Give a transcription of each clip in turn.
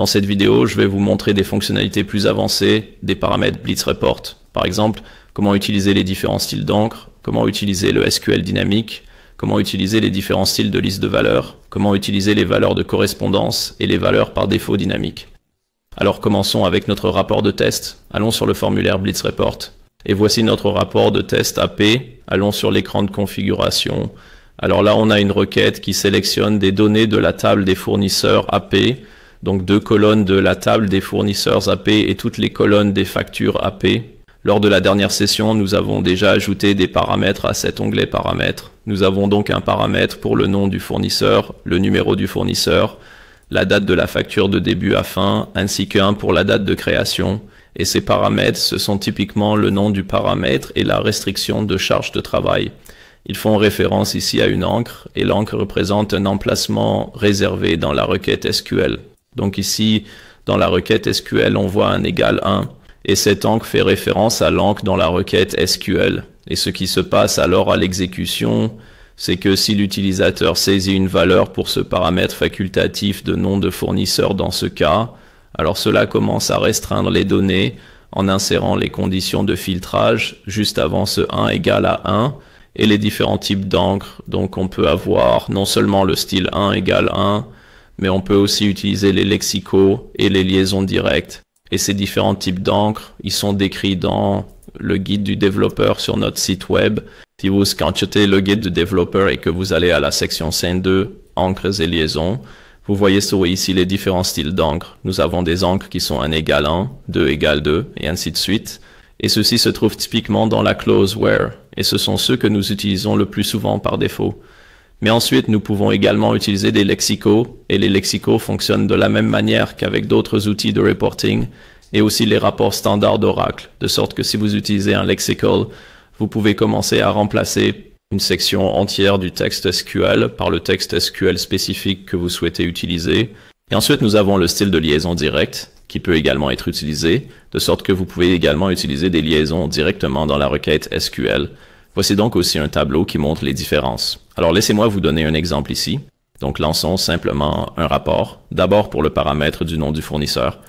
Dans cette vidéo, je vais vous montrer des fonctionnalités plus avancées des paramètres Blitz Report. Par exemple, comment utiliser les différents styles d'encre, comment utiliser le SQL dynamique, comment utiliser les différents styles de liste de valeurs, comment utiliser les valeurs de correspondance et les valeurs par défaut dynamiques. Alors commençons avec notre rapport de test. Allons sur le formulaire Blitz Report. Et voici notre rapport de test AP. Allons sur l'écran de configuration. Alors là, on a une requête qui sélectionne des données de la table des fournisseurs AP donc deux colonnes de la table des fournisseurs AP et toutes les colonnes des factures AP. Lors de la dernière session, nous avons déjà ajouté des paramètres à cet onglet paramètres. Nous avons donc un paramètre pour le nom du fournisseur, le numéro du fournisseur, la date de la facture de début à fin, ainsi qu'un pour la date de création. Et ces paramètres, ce sont typiquement le nom du paramètre et la restriction de charge de travail. Ils font référence ici à une encre, et l'encre représente un emplacement réservé dans la requête SQL. Donc ici, dans la requête SQL, on voit un égal 1. Et cet encre fait référence à l'encre dans la requête SQL. Et ce qui se passe alors à l'exécution, c'est que si l'utilisateur saisit une valeur pour ce paramètre facultatif de nom de fournisseur dans ce cas, alors cela commence à restreindre les données en insérant les conditions de filtrage juste avant ce 1 égal à 1 et les différents types d'encre. Donc on peut avoir non seulement le style 1 égale 1, mais on peut aussi utiliser les lexicaux et les liaisons directes. Et ces différents types d'encre, ils sont décrits dans le guide du développeur sur notre site web. Si vous scanchez le guide du développeur et que vous allez à la section scène 2, encres et liaisons, vous voyez sur ici les différents styles d'encre. Nous avons des encres qui sont 1 égale 1, 2 égale 2, et ainsi de suite. Et ceci se trouve typiquement dans la clause where, et ce sont ceux que nous utilisons le plus souvent par défaut. Mais ensuite, nous pouvons également utiliser des lexicos et les lexicos fonctionnent de la même manière qu'avec d'autres outils de reporting et aussi les rapports standards d'Oracle, de sorte que si vous utilisez un lexical, vous pouvez commencer à remplacer une section entière du texte SQL par le texte SQL spécifique que vous souhaitez utiliser. Et ensuite, nous avons le style de liaison directe qui peut également être utilisé, de sorte que vous pouvez également utiliser des liaisons directement dans la requête SQL. Voici donc aussi un tableau qui montre les différences. Alors laissez-moi vous donner un exemple ici. Donc lançons simplement un rapport, d'abord pour le paramètre du nom du fournisseur.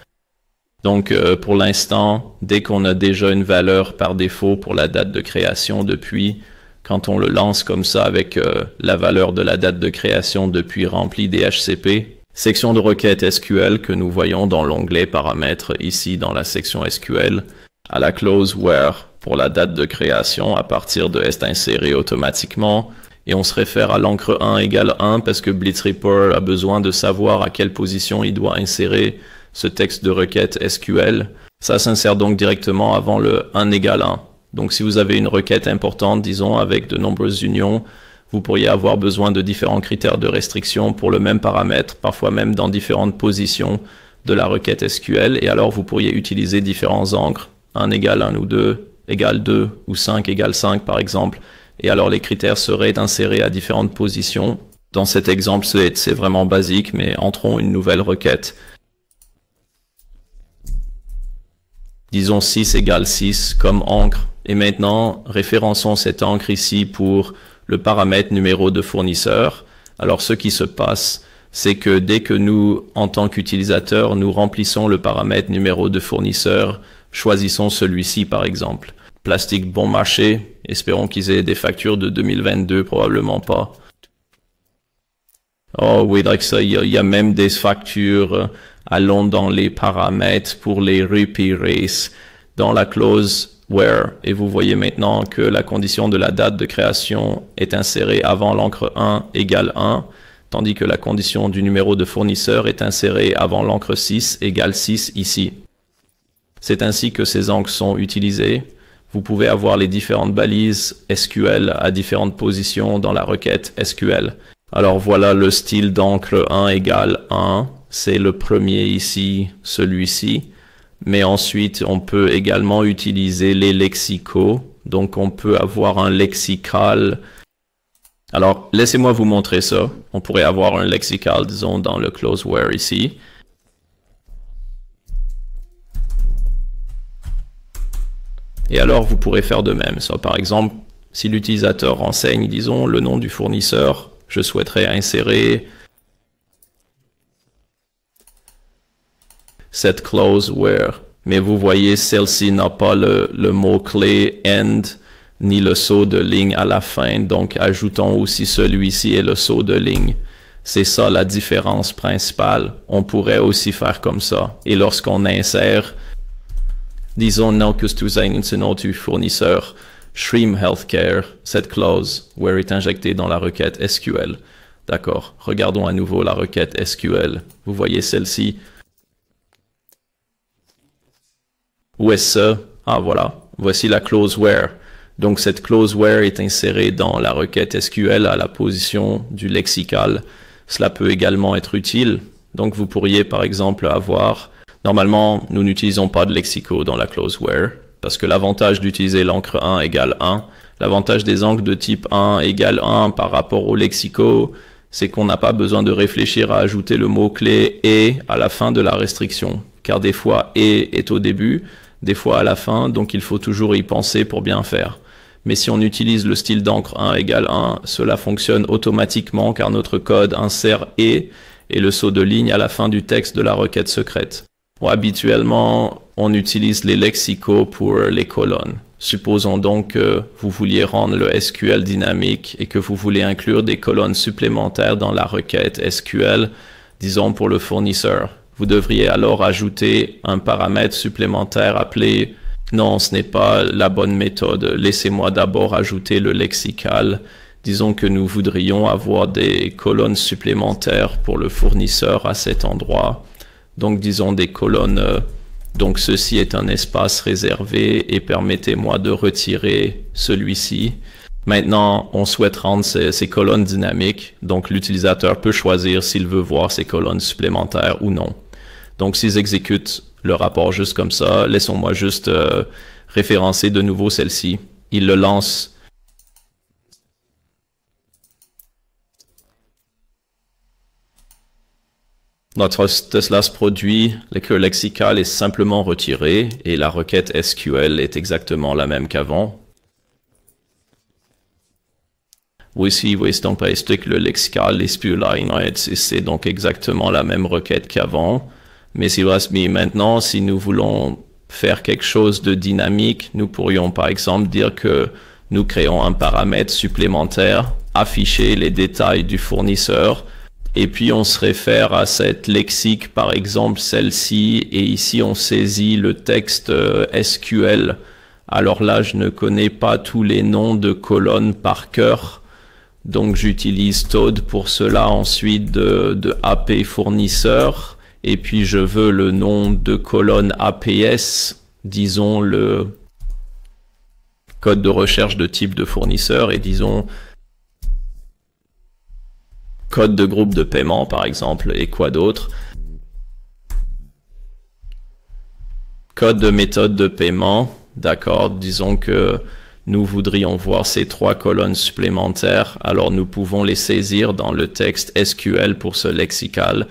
Donc euh, pour l'instant, dès qu'on a déjà une valeur par défaut pour la date de création depuis, quand on le lance comme ça avec euh, la valeur de la date de création depuis remplie DHCP, section de requête SQL que nous voyons dans l'onglet paramètres ici dans la section SQL, à la clause where pour la date de création à partir de est inséré automatiquement et on se réfère à l'encre 1 égale 1 parce que Blitz a besoin de savoir à quelle position il doit insérer ce texte de requête SQL. Ça s'insère donc directement avant le 1 égale 1. Donc si vous avez une requête importante, disons avec de nombreuses unions, vous pourriez avoir besoin de différents critères de restriction pour le même paramètre, parfois même dans différentes positions de la requête SQL, et alors vous pourriez utiliser différents encres 1 égale 1 ou 2 égale 2 ou 5 égale 5 par exemple. Et alors les critères seraient insérés à différentes positions. Dans cet exemple, c'est vraiment basique, mais entrons une nouvelle requête. Disons 6 égale 6 comme encre. Et maintenant, référençons cette encre ici pour le paramètre numéro de fournisseur. Alors ce qui se passe, c'est que dès que nous, en tant qu'utilisateur, nous remplissons le paramètre numéro de fournisseur Choisissons celui-ci par exemple. Plastique bon marché, espérons qu'ils aient des factures de 2022, probablement pas. Oh oui, il y, a même des factures. Allons dans les paramètres pour les race dans la clause where. Et vous voyez maintenant que la condition de la date de création est insérée avant l'encre 1 égale 1, tandis que la condition du numéro de fournisseur est insérée avant l'encre 6 égale 6 ici. C'est ainsi que ces angles sont utilisés. Vous pouvez avoir les différentes balises SQL à différentes positions dans la requête SQL. Alors voilà le style d'encre 1 égale 1. C'est le premier ici, celui-ci. Mais ensuite, on peut également utiliser les lexicaux. Donc on peut avoir un lexical. Alors laissez-moi vous montrer ça. On pourrait avoir un lexical, disons, dans le closeware ici. Et alors, vous pourrez faire de même. par exemple, si l'utilisateur renseigne, disons, le nom du fournisseur, je souhaiterais insérer cette clause where. Mais vous voyez, celle-ci n'a pas le, le mot-clé end ni le saut de ligne à la fin. Donc, ajoutons aussi celui-ci et le saut de ligne. C'est ça la différence principale. On pourrait aussi faire comme ça. Et lorsqu'on insère disons now que Stuzain un nom du fournisseur Shreem Healthcare, cette clause where est injectée dans la requête SQL. D'accord, regardons à nouveau la requête SQL. Vous voyez celle-ci Où est-ce Ah voilà, voici la clause where. Donc cette clause where est insérée dans la requête SQL à la position du lexical. Cela peut également être utile. Donc vous pourriez par exemple avoir Normalement, nous n'utilisons pas de lexico dans la clause where, parce que l'avantage d'utiliser l'encre 1 égale 1, l'avantage des encres de type 1 égale 1 par rapport au lexico, c'est qu'on n'a pas besoin de réfléchir à ajouter le mot-clé et à la fin de la restriction, car des fois et est au début, des fois à la fin, donc il faut toujours y penser pour bien faire. Mais si on utilise le style d'encre 1 égale 1, cela fonctionne automatiquement car notre code insère et et le saut de ligne à la fin du texte de la requête secrète. Habituellement, on utilise les lexicaux pour les colonnes. Supposons donc que vous vouliez rendre le SQL dynamique et que vous voulez inclure des colonnes supplémentaires dans la requête SQL, disons pour le fournisseur. Vous devriez alors ajouter un paramètre supplémentaire appelé non, ce n'est pas la bonne méthode. Laissez-moi d'abord ajouter le lexical. Disons que nous voudrions avoir des colonnes supplémentaires pour le fournisseur à cet endroit donc disons des colonnes. Euh, donc ceci est un espace réservé et permettez-moi de retirer celui-ci. Maintenant, on souhaite rendre ces, colonnes dynamiques, donc l'utilisateur peut choisir s'il veut voir ces colonnes supplémentaires ou non. Donc s'ils exécutent le rapport juste comme ça, laissons-moi juste euh, référencer de nouveau celle-ci. Il le lance Notre Tesla produit, le lexical est simplement retiré et la requête SQL est exactement la même qu'avant. Vous ici, vous voyez donc par le lexical c'est donc exactement la même requête qu'avant. Mais si maintenant, si nous voulons faire quelque chose de dynamique, nous pourrions par exemple dire que nous créons un paramètre supplémentaire, afficher les détails du fournisseur, et puis on se réfère à cette lexique, par exemple celle-ci, et ici on saisit le texte euh, SQL. Alors là, je ne connais pas tous les noms de colonnes par cœur, donc j'utilise Toad pour cela, ensuite de, de AP fournisseur, et puis je veux le nom de colonne APS, disons le code de recherche de type de fournisseur, et disons code de groupe de paiement par exemple, et quoi d'autre Code de méthode de paiement, d'accord, disons que nous voudrions voir ces trois colonnes supplémentaires, alors nous pouvons les saisir dans le texte SQL pour ce lexical,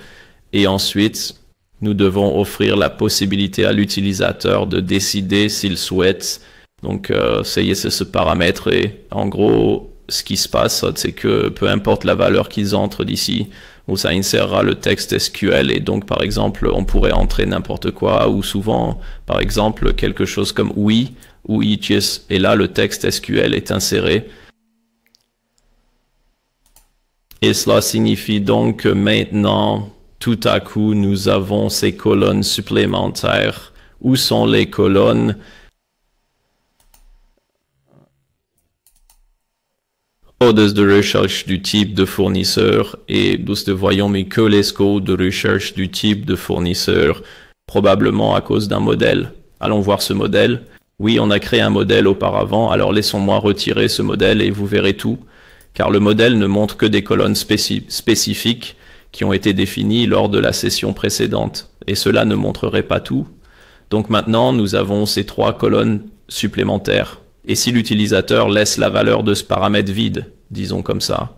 et ensuite nous devons offrir la possibilité à l'utilisateur de décider s'il souhaite. Donc, euh, est, c'est ce paramètre et en gros, ce qui se passe, c'est que peu importe la valeur qu'ils entrent d'ici, où ça insérera le texte SQL et donc par exemple on pourrait entrer n'importe quoi ou souvent par exemple quelque chose comme oui ou et là le texte SQL est inséré. Et cela signifie donc que maintenant tout à coup nous avons ces colonnes supplémentaires. Où sont les colonnes codes de recherche du type de fournisseur et nous ne voyons mais que les codes de recherche du type de fournisseur, probablement à cause d'un modèle. Allons voir ce modèle. Oui, on a créé un modèle auparavant, alors laissons-moi retirer ce modèle et vous verrez tout, car le modèle ne montre que des colonnes spécifiques qui ont été définies lors de la session précédente, et cela ne montrerait pas tout. Donc maintenant, nous avons ces trois colonnes supplémentaires. Et si l'utilisateur laisse la valeur de ce paramètre vide, disons comme ça,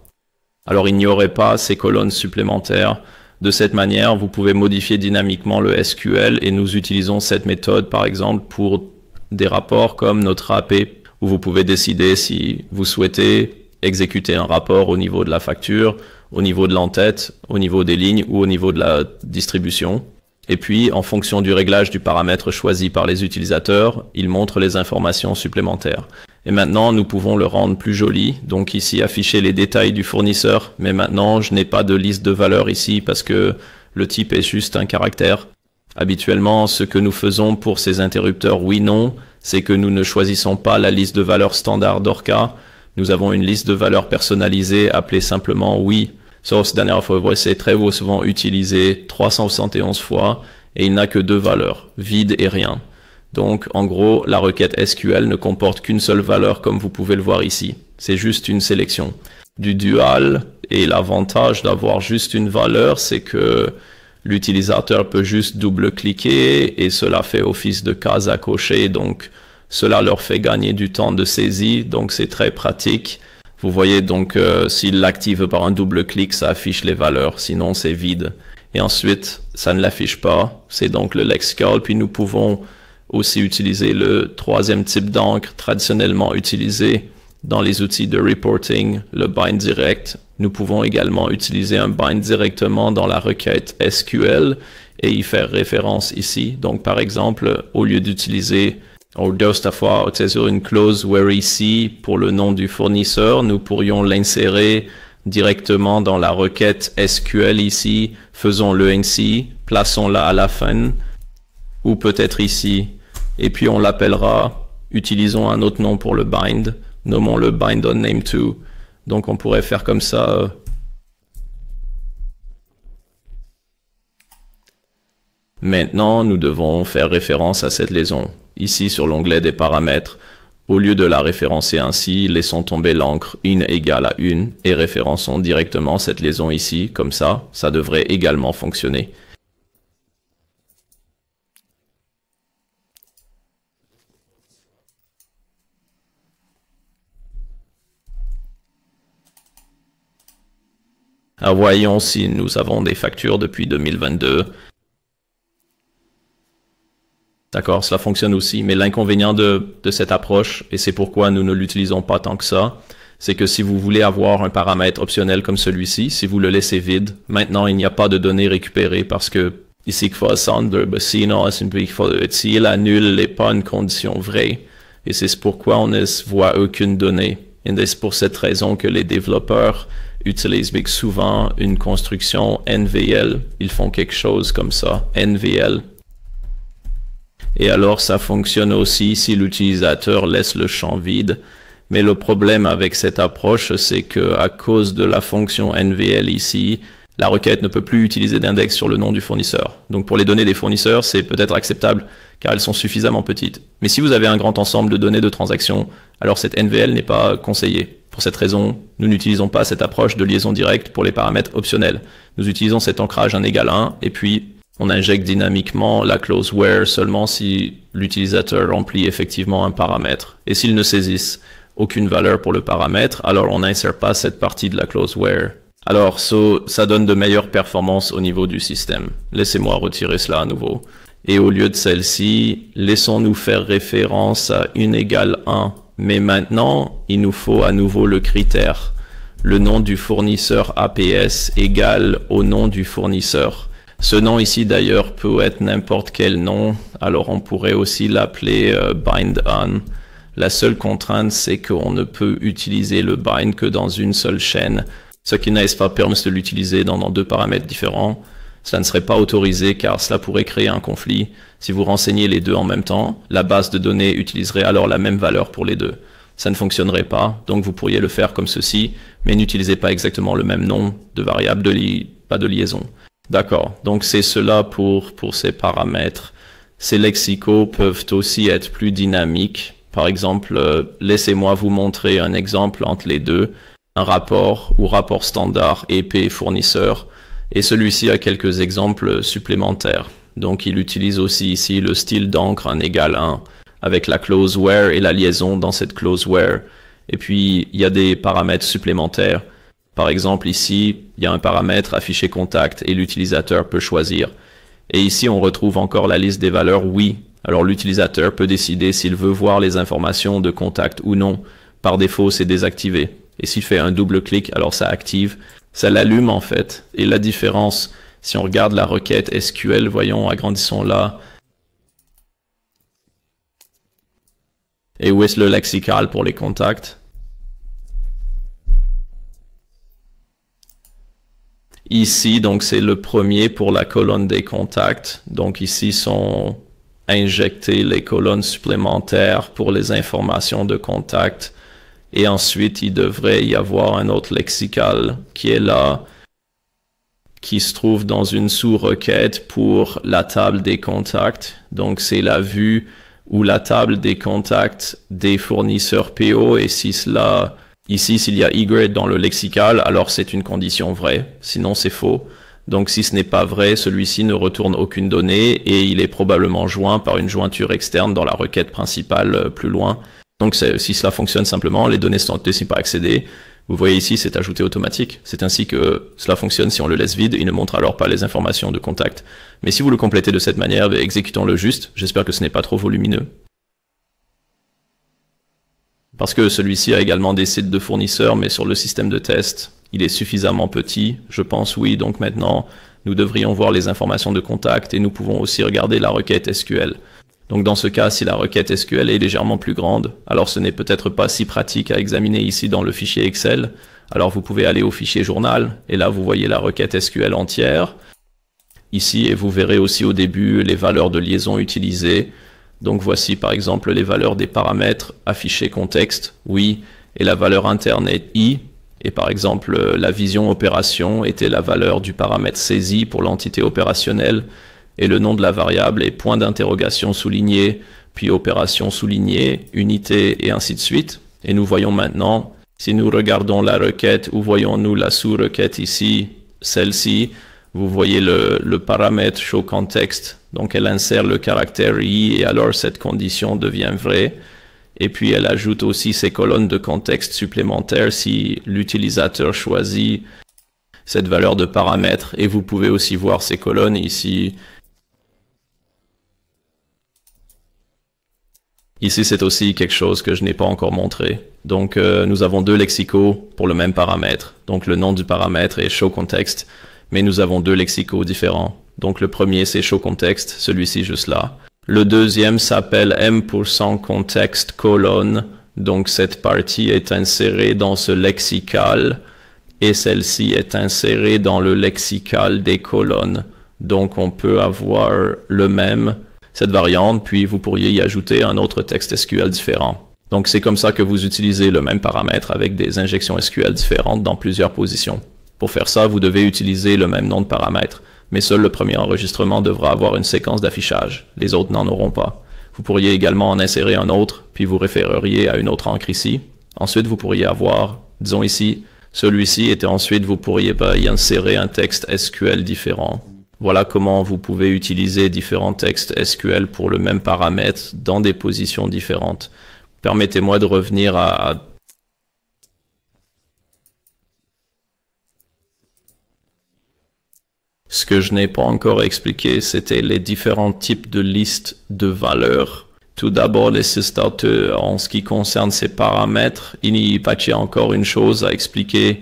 alors il n'y aurait pas ces colonnes supplémentaires. De cette manière, vous pouvez modifier dynamiquement le SQL et nous utilisons cette méthode par exemple pour des rapports comme notre AP où vous pouvez décider si vous souhaitez exécuter un rapport au niveau de la facture, au niveau de l'entête, au niveau des lignes ou au niveau de la distribution. Et puis, en fonction du réglage du paramètre choisi par les utilisateurs, il montre les informations supplémentaires. Et maintenant, nous pouvons le rendre plus joli. Donc ici, afficher les détails du fournisseur. Mais maintenant, je n'ai pas de liste de valeurs ici parce que le type est juste un caractère. Habituellement, ce que nous faisons pour ces interrupteurs oui-non, c'est que nous ne choisissons pas la liste de valeurs standard d'Orca. Nous avons une liste de valeurs personnalisée appelée simplement oui. Sauf cette dernière fois, c'est très souvent utilisé 371 fois et il n'a que deux valeurs, vide et rien. Donc, en gros, la requête SQL ne comporte qu'une seule valeur comme vous pouvez le voir ici. C'est juste une sélection. Du dual, et l'avantage d'avoir juste une valeur, c'est que l'utilisateur peut juste double-cliquer et cela fait office de case à cocher. Donc, cela leur fait gagner du temps de saisie. Donc, c'est très pratique. Vous voyez donc euh, s'il l'active par un double clic, ça affiche les valeurs, sinon c'est vide. Et ensuite, ça ne l'affiche pas, c'est donc le lexical. Puis nous pouvons aussi utiliser le troisième type d'encre traditionnellement utilisé dans les outils de reporting, le bind direct. Nous pouvons également utiliser un bind directement dans la requête SQL et y faire référence ici. Donc par exemple, au lieu d'utiliser Or just a c'est une clause where ici, pour le nom du fournisseur, nous pourrions l'insérer directement dans la requête SQL ici, faisons-le ainsi, plaçons-la à la fin, ou peut-être ici, et puis on l'appellera, utilisons un autre nom pour le bind, nommons-le bind on name2. Donc on pourrait faire comme ça euh, Maintenant, nous devons faire référence à cette liaison, ici sur l'onglet des paramètres. Au lieu de la référencer ainsi, laissons tomber l'encre une égale à une et référençons directement cette liaison ici, comme ça, ça devrait également fonctionner. Ah, voyons si nous avons des factures depuis 2022. D'accord, cela fonctionne aussi, mais l'inconvénient de, cette approche, et c'est pourquoi nous ne l'utilisons pas tant que ça, c'est que si vous voulez avoir un paramètre optionnel comme celui-ci, si vous le laissez vide, maintenant il n'y a pas de données récupérées parce que ici qu'il faut bah, sinon s'il annule n'est pas une condition vraie, et c'est pourquoi on ne voit aucune donnée. Et c'est pour cette raison que les développeurs utilisent souvent une construction NVL. Ils font quelque chose comme ça, NVL et alors ça fonctionne aussi si l'utilisateur laisse le champ vide. Mais le problème avec cette approche, c'est que à cause de la fonction NVL ici, la requête ne peut plus utiliser d'index sur le nom du fournisseur. Donc pour les données des fournisseurs, c'est peut-être acceptable car elles sont suffisamment petites. Mais si vous avez un grand ensemble de données de transactions, alors cette NVL n'est pas conseillée. Pour cette raison, nous n'utilisons pas cette approche de liaison directe pour les paramètres optionnels. Nous utilisons cet ancrage 1 égal 1 et puis on injecte dynamiquement la clause where seulement si l'utilisateur remplit effectivement un paramètre. Et s'il ne saisisse aucune valeur pour le paramètre, alors on n'insère pas cette partie de la clause where. Alors ça donne de meilleures performances au niveau du système. Laissez-moi retirer cela à nouveau. Et au lieu de celle-ci, laissons-nous faire référence à une égale 1. Mais maintenant, il nous faut à nouveau le critère. Le nom du fournisseur APS égale au nom du fournisseur. Ce nom ici d'ailleurs peut être n'importe quel nom, alors on pourrait aussi l'appeler euh, bind on. La seule contrainte c'est qu'on ne peut utiliser le bind que dans une seule chaîne, ce qui n'est pas permis de l'utiliser dans, deux paramètres différents. Cela ne serait pas autorisé car cela pourrait créer un conflit. Si vous renseignez les deux en même temps, la base de données utiliserait alors la même valeur pour les deux. Ça ne fonctionnerait pas, donc vous pourriez le faire comme ceci, mais n'utilisez pas exactement le même nom de variable, de li... pas de liaison. D'accord. Donc c'est cela pour, pour ces paramètres. Ces lexicaux peuvent aussi être plus dynamiques. Par exemple, euh, laissez-moi vous montrer un exemple entre les deux. Un rapport ou rapport standard épais fournisseur. Et celui-ci a quelques exemples supplémentaires. Donc il utilise aussi ici le style d'encre un égal 1 avec la clause where et la liaison dans cette clause where. Et puis il y a des paramètres supplémentaires par exemple, ici, il y a un paramètre afficher contact et l'utilisateur peut choisir. Et ici, on retrouve encore la liste des valeurs oui. Alors l'utilisateur peut décider s'il veut voir les informations de contact ou non. Par défaut, c'est désactivé. Et s'il fait un double clic, alors ça active. Ça l'allume en fait. Et la différence, si on regarde la requête SQL, voyons, agrandissons-la. Et où est le lexical pour les contacts Ici, donc, c'est le premier pour la colonne des contacts. Donc, ici sont injectées les colonnes supplémentaires pour les informations de contact. Et ensuite, il devrait y avoir un autre lexical qui est là, qui se trouve dans une sous-requête pour la table des contacts. Donc, c'est la vue ou la table des contacts des fournisseurs PO. Et si cela Ici, s'il y a y dans le lexical, alors c'est une condition vraie, sinon c'est faux. Donc si ce n'est pas vrai, celui-ci ne retourne aucune donnée et il est probablement joint par une jointure externe dans la requête principale euh, plus loin. Donc si cela fonctionne simplement, les données sont aussi pas accédées. Vous voyez ici, c'est ajouté automatique. C'est ainsi que cela fonctionne si on le laisse vide. Il ne montre alors pas les informations de contact. Mais si vous le complétez de cette manière, eh exécutons-le juste. J'espère que ce n'est pas trop volumineux. Parce que celui-ci a également des sites de fournisseurs, mais sur le système de test, il est suffisamment petit. Je pense oui, donc maintenant, nous devrions voir les informations de contact et nous pouvons aussi regarder la requête SQL. Donc dans ce cas, si la requête SQL est légèrement plus grande, alors ce n'est peut-être pas si pratique à examiner ici dans le fichier Excel. Alors vous pouvez aller au fichier journal, et là vous voyez la requête SQL entière. Ici, et vous verrez aussi au début les valeurs de liaison utilisées, donc voici par exemple les valeurs des paramètres affichés contexte, oui, et la valeur est i, et par exemple la vision opération était la valeur du paramètre saisi pour l'entité opérationnelle, et le nom de la variable est point d'interrogation souligné, puis opération soulignée, unité, et ainsi de suite. Et nous voyons maintenant, si nous regardons la requête, où voyons-nous la sous-requête ici, celle-ci, vous voyez le, paramètre show context, donc elle insère le caractère i et alors cette condition devient vraie. Et puis elle ajoute aussi ces colonnes de contexte supplémentaires si l'utilisateur choisit cette valeur de paramètre. Et vous pouvez aussi voir ces colonnes ici. Ici, c'est aussi quelque chose que je n'ai pas encore montré. Donc, euh, nous avons deux lexicaux pour le même paramètre. Donc, le nom du paramètre est show context mais nous avons deux lexicaux différents. Donc le premier c'est show context, celui-ci juste là. Le deuxième s'appelle m% contexte colonne, donc cette partie est insérée dans ce lexical et celle-ci est insérée dans le lexical des colonnes. Donc on peut avoir le même, cette variante, puis vous pourriez y ajouter un autre texte SQL différent. Donc c'est comme ça que vous utilisez le même paramètre avec des injections SQL différentes dans plusieurs positions. Pour faire ça, vous devez utiliser le même nom de paramètres, mais seul le premier enregistrement devra avoir une séquence d'affichage, les autres n'en auront pas. Vous pourriez également en insérer un autre, puis vous référeriez à une autre encre ici. Ensuite, vous pourriez avoir, disons ici, celui-ci, et ensuite vous pourriez pas y insérer un texte SQL différent. Voilà comment vous pouvez utiliser différents textes SQL pour le même paramètre dans des positions différentes. Permettez-moi de revenir à Ce que je n'ai pas encore expliqué, c'était les différents types de listes de valeurs. Tout d'abord, les starters, en ce qui concerne ces paramètres, il y a encore une chose à expliquer.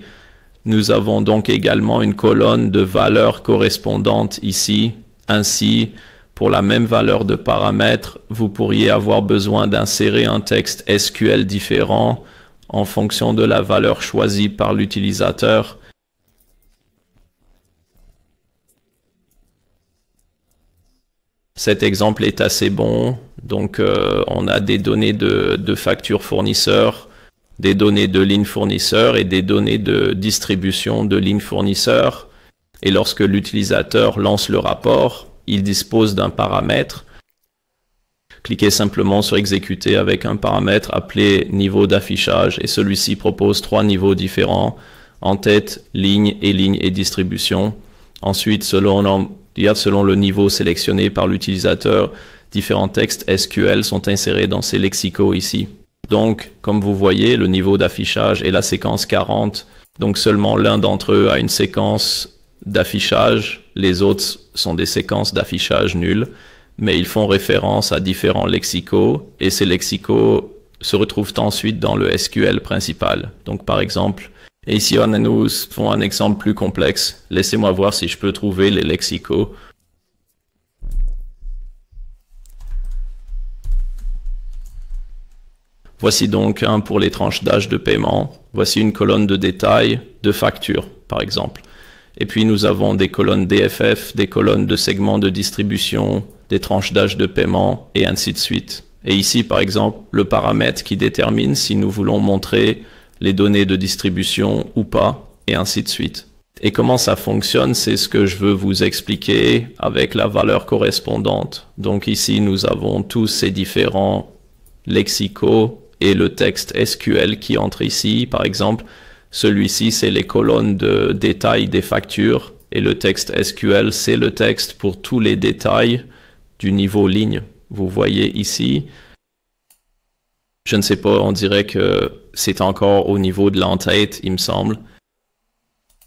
Nous avons donc également une colonne de valeurs correspondantes ici. Ainsi, pour la même valeur de paramètre, vous pourriez avoir besoin d'insérer un texte SQL différent en fonction de la valeur choisie par l'utilisateur. Cet exemple est assez bon. Donc, euh, on a des données de, de facture fournisseur, des données de ligne fournisseur et des données de distribution de ligne fournisseur. Et lorsque l'utilisateur lance le rapport, il dispose d'un paramètre. Cliquez simplement sur exécuter avec un paramètre appelé niveau d'affichage et celui-ci propose trois niveaux différents en tête, ligne et ligne et distribution. Ensuite, selon selon le niveau sélectionné par l'utilisateur, différents textes SQL sont insérés dans ces lexicaux ici. Donc, comme vous voyez, le niveau d'affichage est la séquence 40. Donc seulement l'un d'entre eux a une séquence d'affichage, les autres sont des séquences d'affichage nulles, mais ils font référence à différents lexicaux, et ces lexicaux se retrouvent ensuite dans le SQL principal. Donc par exemple, et ici, on nous font un exemple plus complexe. Laissez-moi voir si je peux trouver les lexicaux. Voici donc un pour les tranches d'âge de paiement. Voici une colonne de détail de facture, par exemple. Et puis nous avons des colonnes DFF, des colonnes de segments de distribution, des tranches d'âge de paiement, et ainsi de suite. Et ici, par exemple, le paramètre qui détermine si nous voulons montrer les données de distribution ou pas, et ainsi de suite. Et comment ça fonctionne, c'est ce que je veux vous expliquer avec la valeur correspondante. Donc ici, nous avons tous ces différents lexicaux et le texte SQL qui entre ici, par exemple. Celui-ci, c'est les colonnes de détails des factures et le texte SQL, c'est le texte pour tous les détails du niveau ligne. Vous voyez ici, je ne sais pas, on dirait que c'est encore au niveau de l'entête, il me semble.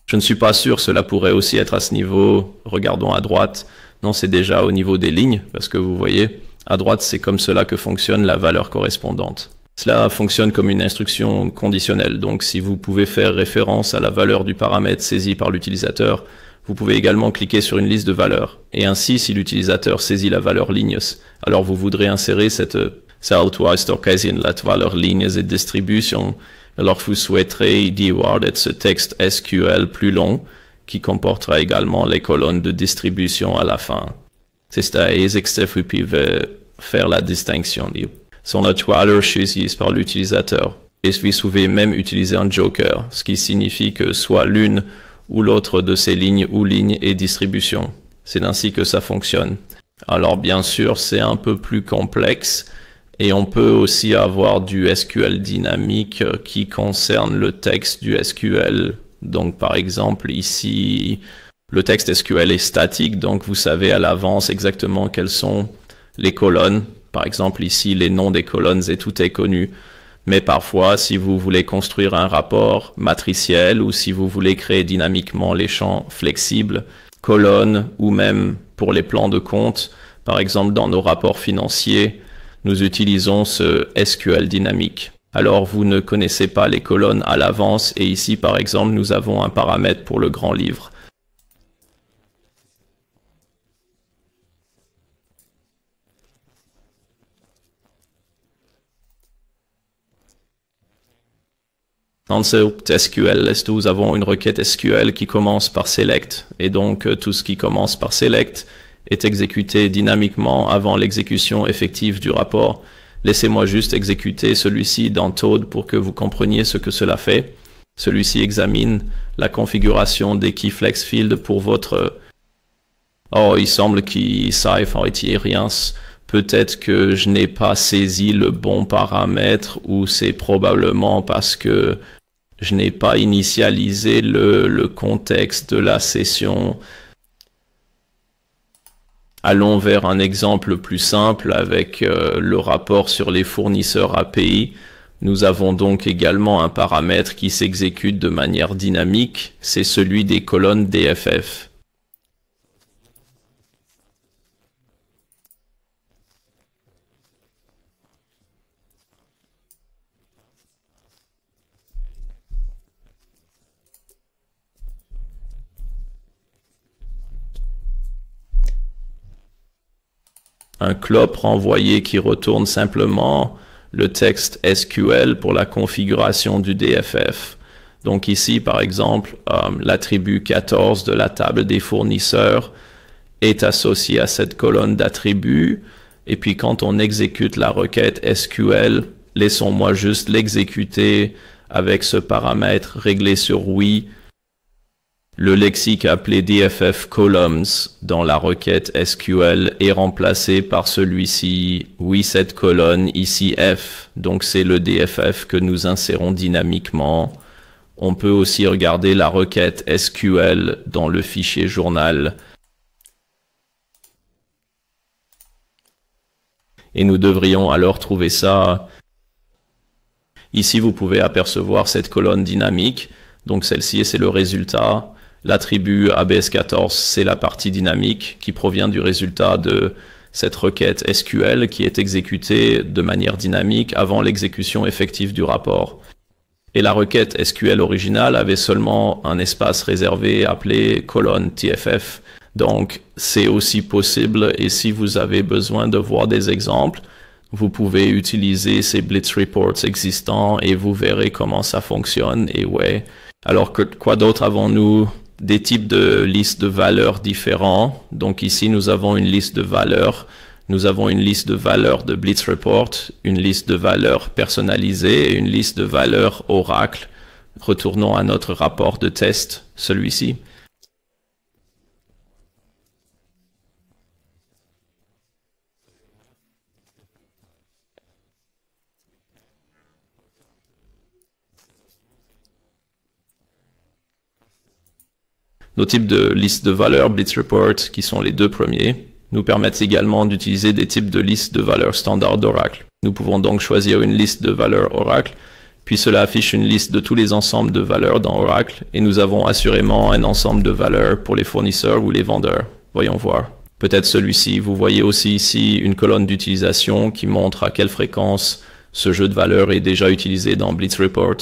Je ne suis pas sûr, cela pourrait aussi être à ce niveau. Regardons à droite. Non, c'est déjà au niveau des lignes, parce que vous voyez, à droite, c'est comme cela que fonctionne la valeur correspondante. Cela fonctionne comme une instruction conditionnelle, donc si vous pouvez faire référence à la valeur du paramètre saisi par l'utilisateur, vous pouvez également cliquer sur une liste de valeurs. Et ainsi, si l'utilisateur saisit la valeur lignes, alors vous voudrez insérer cette euh, Southwest la valeur lignes et distributions. Alors vous souhaiterez d'y voir ce texte SQL plus long qui comportera également les colonnes de distribution à la fin. C'est ça, et vous pouvez faire la distinction. Son étoile choisir par l'utilisateur. Et vous pouvez même utiliser un joker, ce qui signifie que soit l'une ou l'autre de ces lignes ou lignes et distribution. C'est ainsi que ça fonctionne. Alors bien sûr, c'est un peu plus complexe, et on peut aussi avoir du SQL dynamique euh, qui concerne le texte du SQL. Donc par exemple ici, le texte SQL est statique, donc vous savez à l'avance exactement quelles sont les colonnes. Par exemple ici, les noms des colonnes et tout est connu. Mais parfois, si vous voulez construire un rapport matriciel ou si vous voulez créer dynamiquement les champs flexibles, colonnes ou même pour les plans de compte, par exemple dans nos rapports financiers, nous utilisons ce SQL dynamique. Alors vous ne connaissez pas les colonnes à l'avance et ici par exemple nous avons un paramètre pour le grand livre. ce SQL nous avons une requête SQL qui commence par select et donc euh, tout ce qui commence par select est exécuté dynamiquement avant l'exécution effective du rapport. Laissez-moi juste exécuter celui-ci dans Toad pour que vous compreniez ce que cela fait. Celui-ci examine la configuration des keyflex field pour votre... Oh, il semble qu'il rien. Peut-être que je n'ai pas saisi le bon paramètre ou c'est probablement parce que je n'ai pas initialisé le, le contexte de la session Allons vers un exemple plus simple avec euh, le rapport sur les fournisseurs API. Nous avons donc également un paramètre qui s'exécute de manière dynamique, c'est celui des colonnes DFF. un CLOP renvoyé qui retourne simplement le texte SQL pour la configuration du DFF. Donc ici, par exemple, euh, l'attribut 14 de la table des fournisseurs est associé à cette colonne d'attributs. Et puis quand on exécute la requête SQL, laissons-moi juste l'exécuter avec ce paramètre réglé sur oui le lexique appelé DFF columns dans la requête SQL est remplacé par celui-ci, oui cette colonne, ici F. Donc c'est le DFF que nous insérons dynamiquement. On peut aussi regarder la requête SQL dans le fichier journal. Et nous devrions alors trouver ça. Ici, vous pouvez apercevoir cette colonne dynamique. Donc celle-ci, c'est le résultat L'attribut ABS14, c'est la partie dynamique qui provient du résultat de cette requête SQL qui est exécutée de manière dynamique avant l'exécution effective du rapport. Et la requête SQL originale avait seulement un espace réservé appelé colonne TFF. Donc, c'est aussi possible et si vous avez besoin de voir des exemples, vous pouvez utiliser ces blitz reports existants et vous verrez comment ça fonctionne et ouais. Alors quoi d'autre avons-nous des types de listes de valeurs différents. Donc ici, nous avons une liste de valeurs. Nous avons une liste de valeurs de Blitz Report, une liste de valeurs personnalisées et une liste de valeurs Oracle. Retournons à notre rapport de test, celui-ci. Nos types de listes de valeurs, Blitz Report, qui sont les deux premiers, nous permettent également d'utiliser des types de listes de valeurs standard d'Oracle. Nous pouvons donc choisir une liste de valeurs Oracle, puis cela affiche une liste de tous les ensembles de valeurs dans Oracle, et nous avons assurément un ensemble de valeurs pour les fournisseurs ou les vendeurs. Voyons voir. Peut-être celui-ci. Vous voyez aussi ici une colonne d'utilisation qui montre à quelle fréquence ce jeu de valeurs est déjà utilisé dans Blitz Report.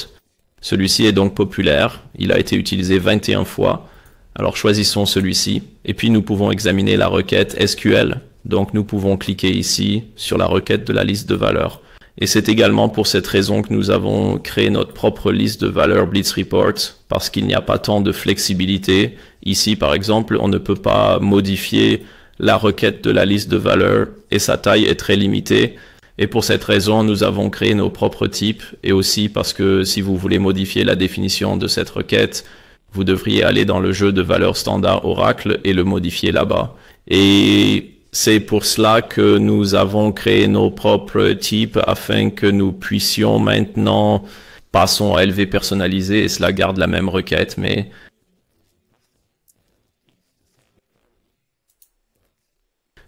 Celui-ci est donc populaire. Il a été utilisé 21 fois alors choisissons celui-ci et puis nous pouvons examiner la requête SQL. Donc nous pouvons cliquer ici sur la requête de la liste de valeurs. Et c'est également pour cette raison que nous avons créé notre propre liste de valeurs Blitz Report parce qu'il n'y a pas tant de flexibilité. Ici par exemple, on ne peut pas modifier la requête de la liste de valeurs et sa taille est très limitée. Et pour cette raison, nous avons créé nos propres types et aussi parce que si vous voulez modifier la définition de cette requête, vous devriez aller dans le jeu de valeurs standard Oracle et le modifier là-bas. Et c'est pour cela que nous avons créé nos propres types afin que nous puissions maintenant passons à LV personnalisé et cela garde la même requête, mais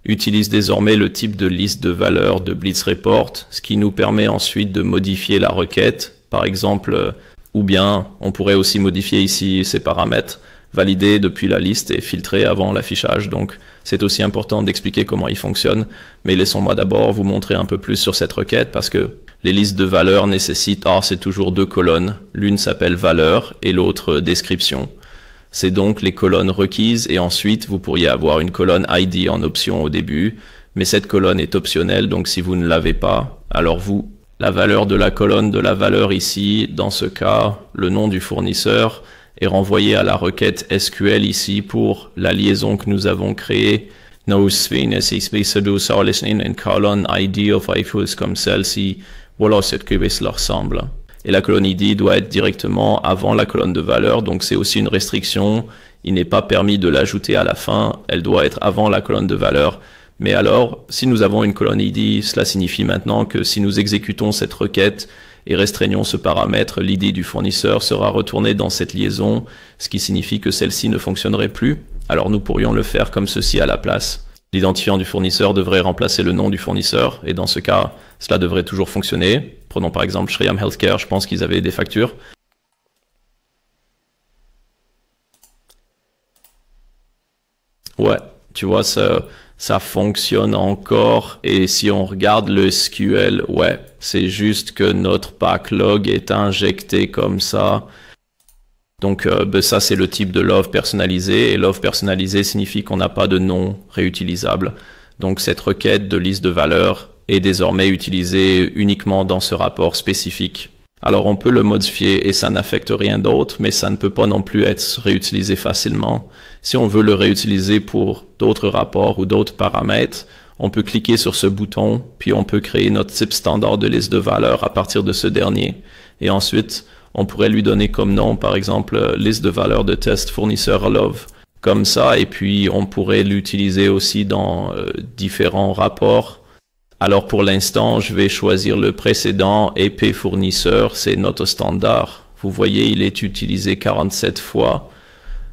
utilise désormais le type de liste de valeurs de Blitz Report, ce qui nous permet ensuite de modifier la requête. Par exemple, ou bien, on pourrait aussi modifier ici ces paramètres, valider depuis la liste et filtrer avant l'affichage. Donc, c'est aussi important d'expliquer comment il fonctionne. Mais laissons-moi d'abord vous montrer un peu plus sur cette requête parce que les listes de valeurs nécessitent, ah, c'est toujours deux colonnes. L'une s'appelle valeur et l'autre description. C'est donc les colonnes requises et ensuite vous pourriez avoir une colonne ID en option au début, mais cette colonne est optionnelle donc si vous ne l'avez pas, alors vous la valeur de la colonne de la valeur ici. Dans ce cas, le nom du fournisseur est renvoyé à la requête SQL ici pour la liaison que nous avons créée. Voilà ressemble. Et la colonne ID doit être directement avant la colonne de valeur, donc c'est aussi une restriction. Il n'est pas permis de l'ajouter à la fin, elle doit être avant la colonne de valeur. Mais alors, si nous avons une colonne ID, cela signifie maintenant que si nous exécutons cette requête et restreignons ce paramètre, l'ID du fournisseur sera retourné dans cette liaison, ce qui signifie que celle-ci ne fonctionnerait plus. Alors nous pourrions le faire comme ceci à la place. L'identifiant du fournisseur devrait remplacer le nom du fournisseur, et dans ce cas, cela devrait toujours fonctionner. Prenons par exemple Shriam Healthcare, je pense qu'ils avaient des factures. Ouais, tu vois, ça, ça fonctionne encore. Et si on regarde le SQL, ouais, c'est juste que notre log est injecté comme ça. Donc euh, ben, ça, c'est le type de love personnalisé. Et love personnalisé signifie qu'on n'a pas de nom réutilisable. Donc cette requête de liste de valeurs est désormais utilisée uniquement dans ce rapport spécifique alors on peut le modifier et ça n'affecte rien d'autre, mais ça ne peut pas non plus être réutilisé facilement. Si on veut le réutiliser pour d'autres rapports ou d'autres paramètres, on peut cliquer sur ce bouton, puis on peut créer notre type standard de liste de valeurs à partir de ce dernier. Et ensuite, on pourrait lui donner comme nom, par exemple, euh, liste de valeurs de test fournisseur love comme ça, et puis on pourrait l'utiliser aussi dans euh, différents rapports alors pour l'instant, je vais choisir le précédent épais fournisseur, c'est notre standard. Vous voyez, il est utilisé 47 fois.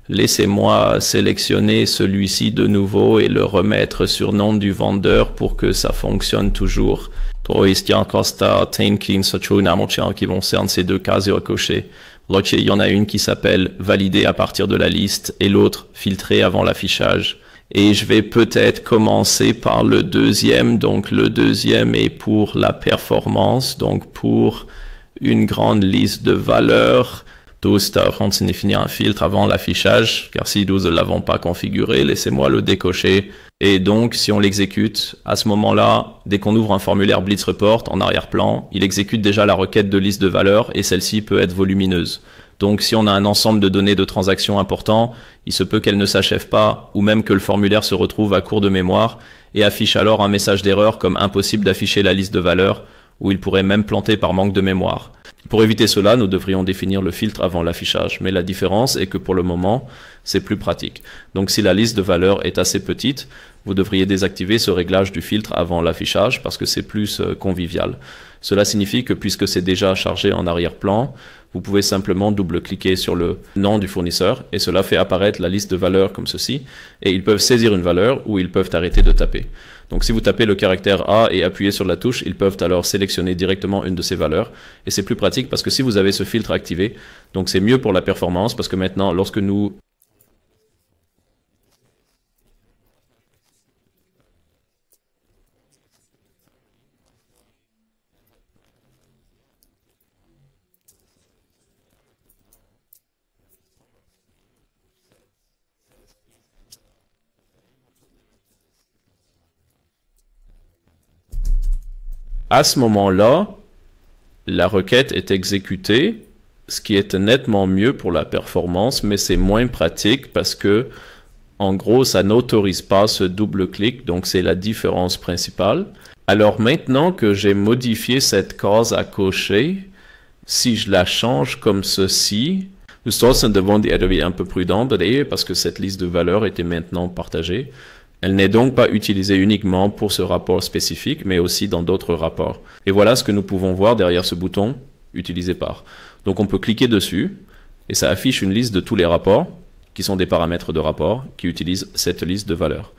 Laissez-moi sélectionner celui-ci de nouveau et le remettre sur nom du vendeur pour que ça fonctionne toujours. Costa, qui ces deux cases et cocher. il y en a une qui s'appelle valider à partir de la liste et l'autre filtrer avant l'affichage. Et je vais peut-être commencer par le deuxième. Donc le deuxième est pour la performance, donc pour une grande liste de valeurs. Tous n'est finir un filtre avant l'affichage, car si nous ne l'avons pas configuré, laissez-moi le décocher. Et donc, si on l'exécute, à ce moment-là, dès qu'on ouvre un formulaire Blitz Report en arrière-plan, il exécute déjà la requête de liste de valeurs et celle-ci peut être volumineuse. Donc si on a un ensemble de données de transactions important, il se peut qu'elles ne s'achèvent pas ou même que le formulaire se retrouve à court de mémoire et affiche alors un message d'erreur comme impossible d'afficher la liste de valeurs ou il pourrait même planter par manque de mémoire. Pour éviter cela, nous devrions définir le filtre avant l'affichage, mais la différence est que pour le moment, c'est plus pratique. Donc si la liste de valeurs est assez petite, vous devriez désactiver ce réglage du filtre avant l'affichage parce que c'est plus euh, convivial. Cela signifie que puisque c'est déjà chargé en arrière-plan, vous pouvez simplement double-cliquer sur le nom du fournisseur et cela fait apparaître la liste de valeurs comme ceci et ils peuvent saisir une valeur ou ils peuvent arrêter de taper. Donc si vous tapez le caractère A et appuyez sur la touche, ils peuvent alors sélectionner directement une de ces valeurs. Et c'est plus pratique parce que si vous avez ce filtre activé, donc c'est mieux pour la performance parce que maintenant, lorsque nous À ce moment-là, la requête est exécutée, ce qui est nettement mieux pour la performance, mais c'est moins pratique parce que, en gros, ça n'autorise pas ce double clic, donc c'est la différence principale. Alors maintenant que j'ai modifié cette case à cocher, si je la change comme ceci, nous sommes devant être e un peu prudents, parce que cette liste de valeurs était maintenant partagée. Elle n'est donc pas utilisée uniquement pour ce rapport spécifique, mais aussi dans d'autres rapports. Et voilà ce que nous pouvons voir derrière ce bouton utilisé par. Donc on peut cliquer dessus et ça affiche une liste de tous les rapports qui sont des paramètres de rapport qui utilisent cette liste de valeurs.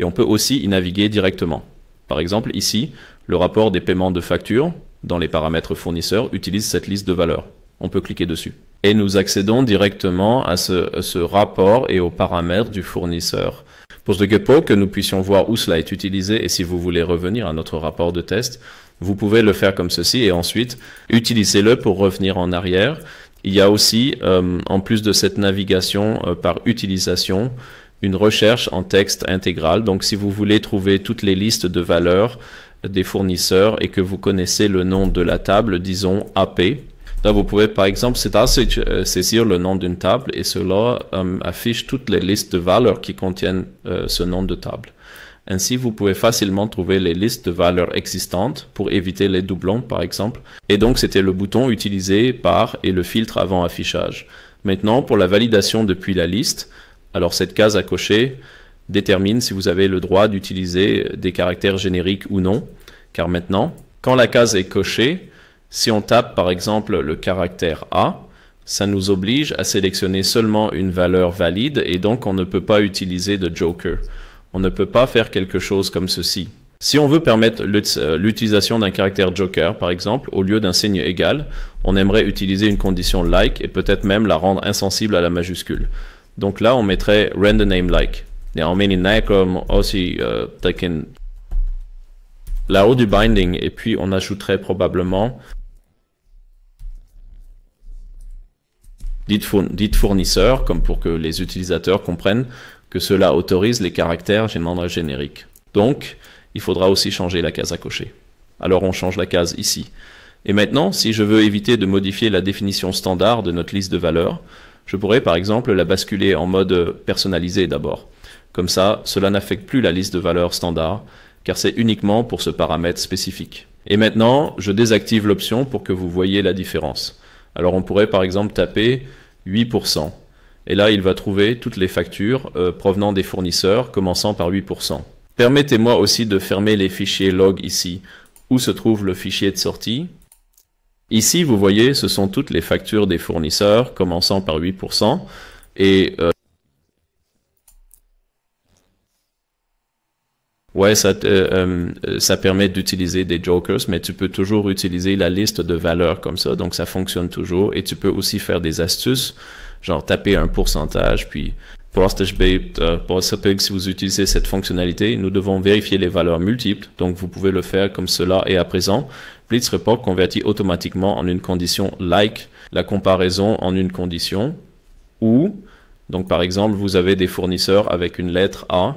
Et on peut aussi y naviguer directement. Par exemple, ici, le rapport des paiements de factures, dans les paramètres fournisseurs utilise cette liste de valeurs. On peut cliquer dessus. Et nous accédons directement à ce rapport et aux paramètres du fournisseur pour GEPO, que nous puissions voir où cela est utilisé et si vous voulez revenir à notre rapport de test, vous pouvez le faire comme ceci et ensuite utilisez-le pour revenir en arrière. Il y a aussi, euh, en plus de cette navigation euh, par utilisation, une recherche en texte intégral. Donc si vous voulez trouver toutes les listes de valeurs des fournisseurs et que vous connaissez le nom de la table, disons AP, Là, vous pouvez par exemple euh, saisir le nom d'une table et cela euh, affiche toutes les listes de valeurs qui contiennent euh, ce nom de table. Ainsi, vous pouvez facilement trouver les listes de valeurs existantes pour éviter les doublons, par exemple. Et donc, c'était le bouton utilisé par et le filtre avant affichage. Maintenant, pour la validation depuis la liste, alors cette case à cocher détermine si vous avez le droit d'utiliser des caractères génériques ou non. Car maintenant, quand la case est cochée, si on tape par exemple le caractère A, ça nous oblige à sélectionner seulement une valeur valide et donc on ne peut pas utiliser de joker. On ne peut pas faire quelque chose comme ceci. Si on veut permettre euh, l'utilisation d'un caractère joker, par exemple, au lieu d'un signe égal, on aimerait utiliser une condition like et peut-être même la rendre insensible à la majuscule. Donc là, on mettrait render name like. Euh, Là-haut du binding, et puis on ajouterait probablement dites fournisseur, comme pour que les utilisateurs comprennent que cela autorise les caractères généralement génériques. Donc, il faudra aussi changer la case à cocher. Alors on change la case ici. Et maintenant, si je veux éviter de modifier la définition standard de notre liste de valeurs, je pourrais par exemple la basculer en mode personnalisé d'abord. Comme ça, cela n'affecte plus la liste de valeurs standard, car c'est uniquement pour ce paramètre spécifique. Et maintenant, je désactive l'option pour que vous voyez la différence. Alors on pourrait par exemple taper 8%. Et là, il va trouver toutes les factures euh, provenant des fournisseurs, commençant par 8%. Permettez-moi aussi de fermer les fichiers log ici. Où se trouve le fichier de sortie Ici, vous voyez, ce sont toutes les factures des fournisseurs, commençant par 8%. Et euh, Ouais, ça, euh, euh, euh, ça permet d'utiliser des jokers, mais tu peux toujours utiliser la liste de valeurs comme ça, donc ça fonctionne toujours. Et tu peux aussi faire des astuces, genre taper un pourcentage, puis Pour si vous utilisez cette fonctionnalité, nous devons vérifier les valeurs multiples, donc vous pouvez le faire comme cela et à présent, Blitzreport convertit automatiquement en une condition like la comparaison en une condition ou, donc par exemple, vous avez des fournisseurs avec une lettre A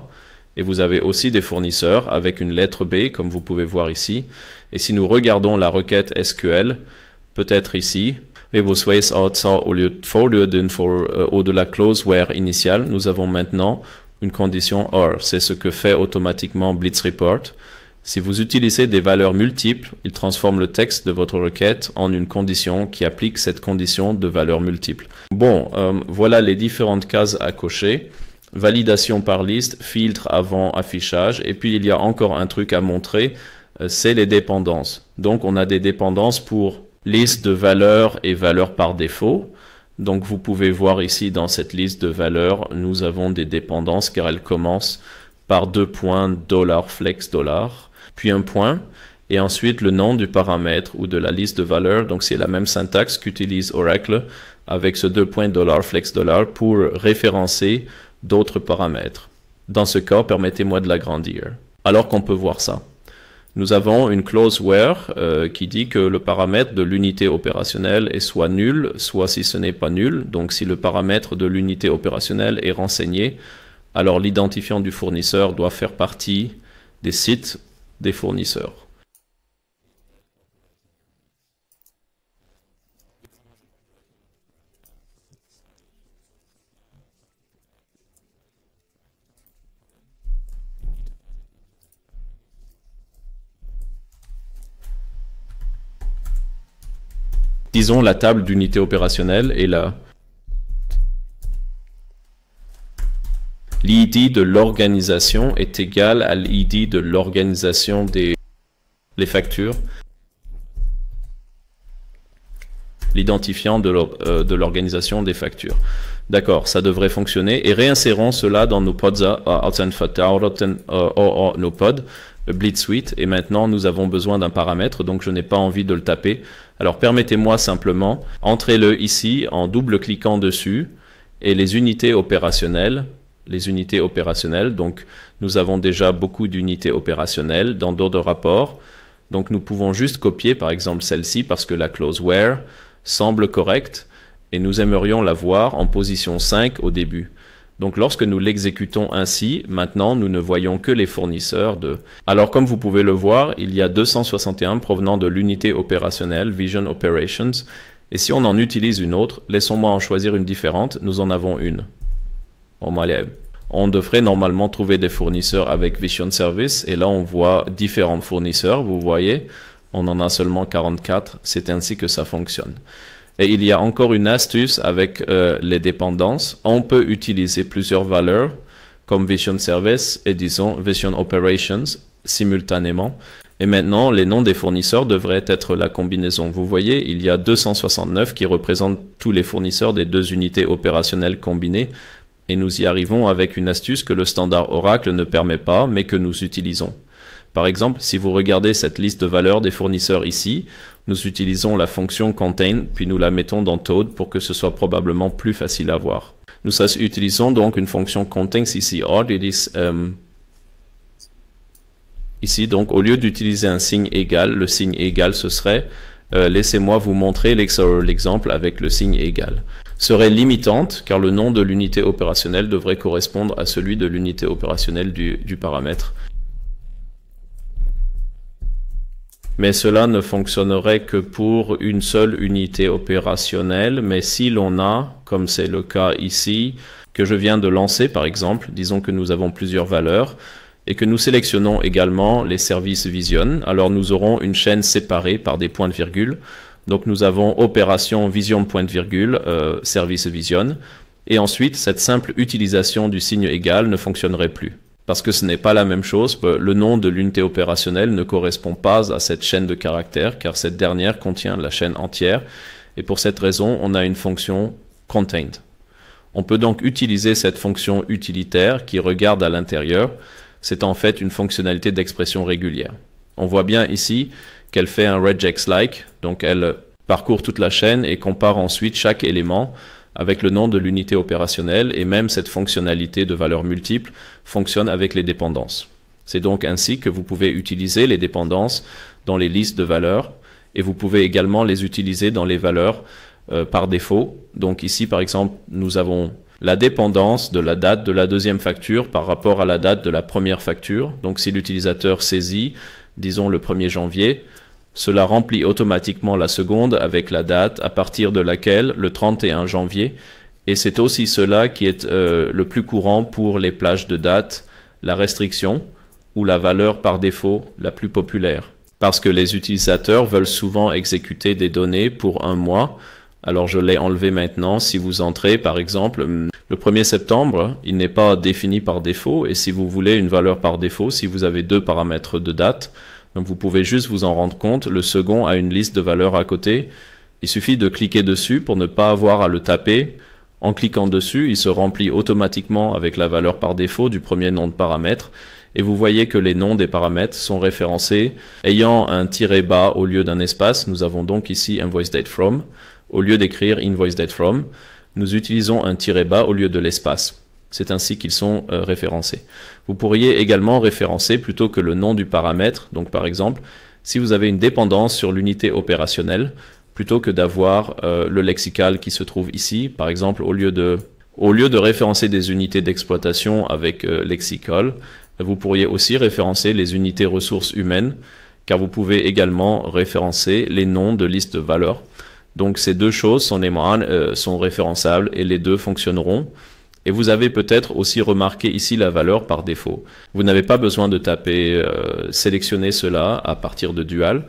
et vous avez aussi des fournisseurs avec une lettre B, comme vous pouvez voir ici. Et si nous regardons la requête SQL, peut-être ici, VevoSpace outside au lieu de for, euh, de la clause where initial, nous avons maintenant une condition or. C'est ce que fait automatiquement Blitz Report. Si vous utilisez des valeurs multiples, il transforme le texte de votre requête en une condition qui applique cette condition de valeur multiple. Bon, euh, voilà les différentes cases à cocher validation par liste, filtre avant affichage, et puis il y a encore un truc à montrer, euh, c'est les dépendances. Donc on a des dépendances pour liste de valeurs et valeurs par défaut. Donc vous pouvez voir ici dans cette liste de valeurs, nous avons des dépendances car elles commencent par deux points dollar flex dollar, puis un point, et ensuite le nom du paramètre ou de la liste de valeurs. Donc c'est la même syntaxe qu'utilise Oracle avec ce deux points dollar flex dollar pour référencer d'autres paramètres. Dans ce cas, permettez-moi de l'agrandir. Alors qu'on peut voir ça. Nous avons une clause where euh, qui dit que le paramètre de l'unité opérationnelle est soit nul, soit si ce n'est pas nul. Donc si le paramètre de l'unité opérationnelle est renseigné, alors l'identifiant du fournisseur doit faire partie des sites des fournisseurs. disons, la table d'unité opérationnelle et la l'ID de l'organisation est égal à l'ID de l'organisation des factures, l'identifiant euh, de l'organisation des factures. D'accord, ça devrait fonctionner. Et réinsérons cela dans nos pods, euh, nos pods Bleed Suite, et maintenant nous avons besoin d'un paramètre, donc je n'ai pas envie de le taper. Alors permettez-moi simplement, entrez-le ici en double-cliquant dessus, et les unités opérationnelles, les unités opérationnelles, donc nous avons déjà beaucoup d'unités opérationnelles dans d'autres rapports, donc nous pouvons juste copier par exemple celle-ci parce que la clause where semble correcte, et nous aimerions la voir en position 5 au début. Donc lorsque nous l'exécutons ainsi, maintenant nous ne voyons que les fournisseurs de... Alors comme vous pouvez le voir, il y a 261 provenant de l'unité opérationnelle Vision Operations, et si on en utilise une autre, laissons-moi en choisir une différente, nous en avons une. On devrait normalement trouver des fournisseurs avec Vision Service, et là on voit différents fournisseurs, vous voyez, on en a seulement 44, c'est ainsi que ça fonctionne. Et il y a encore une astuce avec euh, les dépendances. On peut utiliser plusieurs valeurs comme Vision Service et disons Vision Operations simultanément. Et maintenant, les noms des fournisseurs devraient être la combinaison. Vous voyez, il y a 269 qui représentent tous les fournisseurs des deux unités opérationnelles combinées. Et nous y arrivons avec une astuce que le standard Oracle ne permet pas, mais que nous utilisons. Par exemple, si vous regardez cette liste de valeurs des fournisseurs ici, nous utilisons la fonction contain, puis nous la mettons dans Toad pour que ce soit probablement plus facile à voir. Nous utilisons donc une fonction contains ici um, ici, donc, au lieu d'utiliser un signe égal, le signe égal, ce serait euh, Laissez-moi vous montrer l'exemple avec le signe égal. Serait limitante, car le nom de l'unité opérationnelle devrait correspondre à celui de l'unité opérationnelle du paramètre. mais cela ne fonctionnerait que pour une seule unité opérationnelle. Mais si l'on a, comme c'est le cas ici, que je viens de lancer par exemple, disons que nous avons plusieurs valeurs, et que nous sélectionnons également les services Vision, alors nous aurons une chaîne séparée par des points de virgule. Donc nous avons opération Vision point de virgule, euh, service Vision, et ensuite cette simple utilisation du signe égal ne fonctionnerait plus parce que ce n'est pas la même chose. Euh, le nom de l'unité opérationnelle ne correspond pas à cette chaîne de caractères, car cette dernière contient la chaîne entière, et pour cette raison, on a une fonction contained. On peut donc utiliser cette fonction utilitaire qui regarde à l'intérieur. C'est en fait une fonctionnalité d'expression régulière. On voit bien ici qu'elle fait un regex-like, donc elle parcourt toute la chaîne et compare ensuite chaque élément avec le nom de l'unité opérationnelle et même cette fonctionnalité de valeur multiples fonctionne avec les dépendances. C'est donc ainsi que vous pouvez utiliser les dépendances dans les listes de valeurs et vous pouvez également les utiliser dans les valeurs euh, par défaut. Donc ici, par exemple, nous avons la dépendance de la date de la deuxième facture par rapport à la date de la première facture. Donc si l'utilisateur saisit, disons le 1er janvier, cela remplit automatiquement la seconde avec la date à partir de laquelle, le 31 janvier, et c'est aussi cela qui est euh, le plus courant pour les plages de date, la restriction ou la valeur par défaut la plus populaire. Parce que les utilisateurs veulent souvent exécuter des données pour un mois, alors je l'ai enlevé maintenant. Si vous entrez, par exemple, le 1er septembre, il n'est pas défini par défaut. Et si vous voulez une valeur par défaut, si vous avez deux paramètres de date, vous pouvez juste vous en rendre compte. Le second a une liste de valeurs à côté. Il suffit de cliquer dessus pour ne pas avoir à le taper. En cliquant dessus, il se remplit automatiquement avec la valeur par défaut du premier nom de paramètre. Et vous voyez que les noms des paramètres sont référencés ayant un tiret bas au lieu d'un espace. Nous avons donc ici invoice date from. Au lieu d'écrire invoice date from, nous utilisons un tiré bas au lieu de l'espace. C'est ainsi qu'ils sont euh, référencés. Vous pourriez également référencer plutôt que le nom du paramètre, donc par exemple, si vous avez une dépendance sur l'unité opérationnelle, plutôt que d'avoir euh, le lexical qui se trouve ici, par exemple, au lieu de, au lieu de référencer des unités d'exploitation avec euh, lexical, vous pourriez aussi référencer les unités ressources humaines, car vous pouvez également référencer les noms de listes de valeurs. Donc ces deux choses, sont, sont référençables et les deux fonctionneront. Et vous avez peut-être aussi remarqué ici la valeur par défaut. Vous n'avez pas besoin de taper euh, sélectionner cela à partir de dual.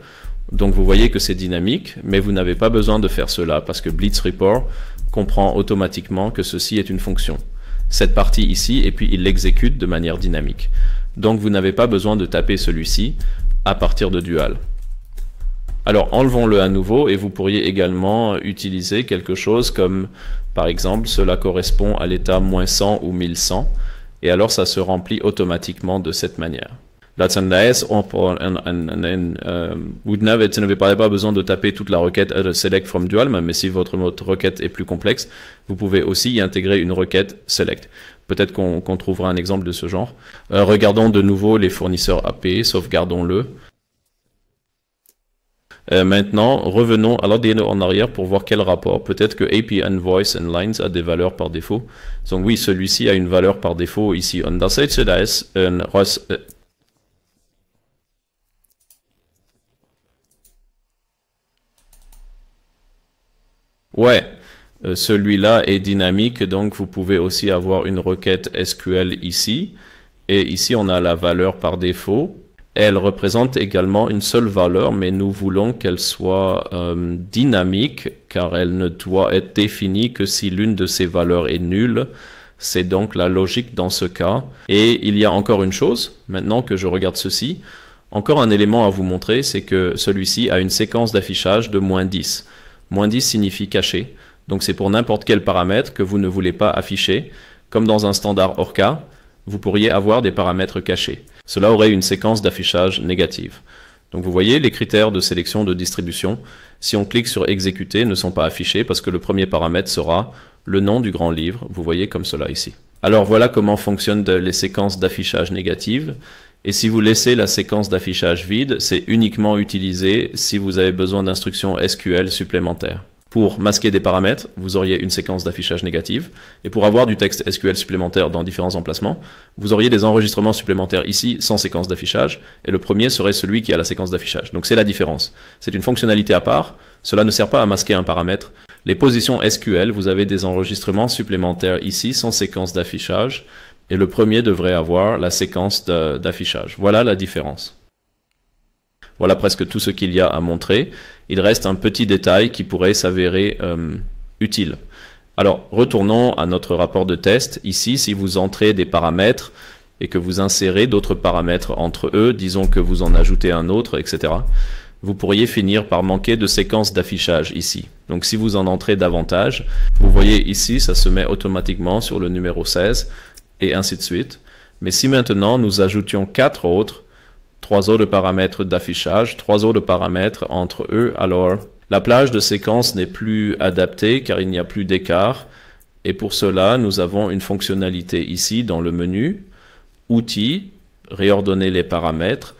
Donc vous voyez que c'est dynamique, mais vous n'avez pas besoin de faire cela parce que Blitz Report comprend automatiquement que ceci est une fonction. Cette partie ici, et puis il l'exécute de manière dynamique. Donc vous n'avez pas besoin de taper celui-ci à partir de dual. Alors enlevons-le à nouveau et vous pourriez également utiliser quelque chose comme par exemple cela correspond à l'état moins 100 ou 1100 et alors ça se remplit automatiquement de cette manière. un euh, vous n'avez pas besoin de taper toute la requête select from dual, mais si votre, requête est plus complexe, vous pouvez aussi y intégrer une requête select. Peut-être qu'on trouvera un exemple de ce genre. Euh, regardons de nouveau les fournisseurs AP, sauvegardons-le. Euh, maintenant, revenons à l'ADN en arrière pour voir quel rapport. Peut-être que APN Voice and Lines a des valeurs par défaut. Donc oui, celui-ci a une valeur par défaut ici. On la S. Euh, ouais, euh, celui-là est dynamique, donc vous pouvez aussi avoir une requête SQL ici. Et ici, on a la valeur par défaut elle représente également une seule valeur, mais nous voulons qu'elle soit euh, dynamique, car elle ne doit être définie que si l'une de ces valeurs est nulle. C'est donc la logique dans ce cas. Et il y a encore une chose, maintenant que je regarde ceci, encore un élément à vous montrer, c'est que celui-ci a une séquence d'affichage de moins 10. Moins 10 signifie caché, donc c'est pour n'importe quel paramètre que vous ne voulez pas afficher. Comme dans un standard Orca, vous pourriez avoir des paramètres cachés. Cela aurait une séquence d'affichage négative. Donc vous voyez, les critères de sélection de distribution, si on clique sur exécuter, ne sont pas affichés parce que le premier paramètre sera le nom du grand livre, vous voyez comme cela ici. Alors voilà comment fonctionnent les séquences d'affichage négatives. Et si vous laissez la séquence d'affichage vide, c'est uniquement utilisé si vous avez besoin d'instructions SQL supplémentaires. Pour masquer des paramètres, vous auriez une séquence d'affichage négative. Et pour avoir du texte SQL supplémentaire dans différents emplacements, vous auriez des enregistrements supplémentaires ici sans séquence d'affichage. Et le premier serait celui qui a la séquence d'affichage. Donc c'est la différence. C'est une fonctionnalité à part. Cela ne sert pas à masquer un paramètre. Les positions SQL, vous avez des enregistrements supplémentaires ici sans séquence d'affichage. Et le premier devrait avoir la séquence d'affichage. Voilà la différence. Voilà presque tout ce qu'il y a à montrer. Il reste un petit détail qui pourrait s'avérer euh, utile. Alors, retournons à notre rapport de test. Ici, si vous entrez des paramètres et que vous insérez d'autres paramètres entre eux, disons que vous en ajoutez un autre, etc., vous pourriez finir par manquer de séquences d'affichage ici. Donc si vous en entrez davantage, vous voyez ici, ça se met automatiquement sur le numéro 16, et ainsi de suite. Mais si maintenant nous ajoutions quatre autres, trois de paramètres d'affichage, trois de paramètres entre eux, alors la plage de séquence n'est plus adaptée car il n'y a plus d'écart. Et pour cela, nous avons une fonctionnalité ici dans le menu, Outils, réordonner les paramètres.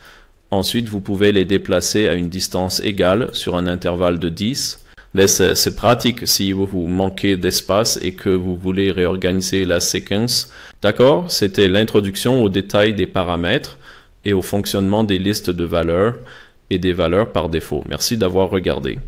Ensuite, vous pouvez les déplacer à une distance égale sur un intervalle de 10. C'est pratique si vous manquez d'espace et que vous voulez réorganiser la séquence. D'accord, c'était l'introduction au détail des paramètres et au fonctionnement des listes de valeurs et des valeurs par défaut. Merci d'avoir regardé.